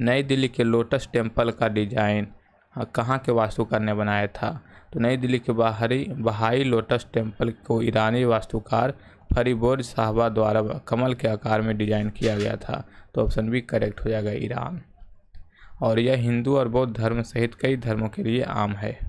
नई दिल्ली के lotus temple का डिजाइन हाँ, कहाँ के वास्तुकार ने बनाया था तो नई दिल्ली के बाहरी बहाई लोटस टेम्पल को ईरानी वास्तुकार फरीबोर्ज साहबा द्वारा कमल के आकार में डिजाइन किया गया था तो ऑप्शन बी करेक्ट हो जाएगा ईरान और यह हिंदू और बौद्ध धर्म सहित कई धर्मों के लिए आम है